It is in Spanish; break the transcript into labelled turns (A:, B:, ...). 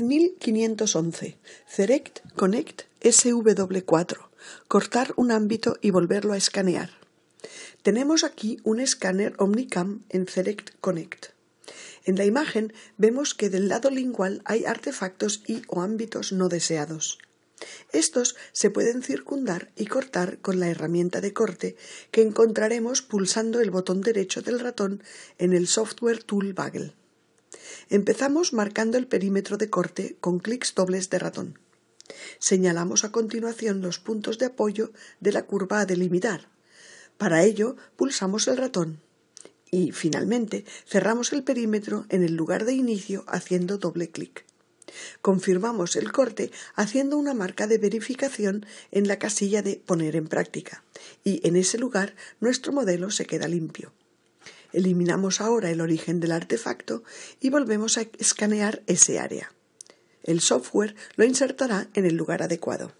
A: 1511 Select Connect SW4. Cortar un ámbito y volverlo a escanear. Tenemos aquí un escáner Omnicam en Select Connect. En la imagen vemos que del lado lingual hay artefactos y o ámbitos no deseados. Estos se pueden circundar y cortar con la herramienta de corte que encontraremos pulsando el botón derecho del ratón en el software Tool Bagel. Empezamos marcando el perímetro de corte con clics dobles de ratón. Señalamos a continuación los puntos de apoyo de la curva a delimitar. Para ello, pulsamos el ratón y, finalmente, cerramos el perímetro en el lugar de inicio haciendo doble clic. Confirmamos el corte haciendo una marca de verificación en la casilla de poner en práctica y en ese lugar nuestro modelo se queda limpio. Eliminamos ahora el origen del artefacto y volvemos a escanear ese área. El software lo insertará en el lugar adecuado.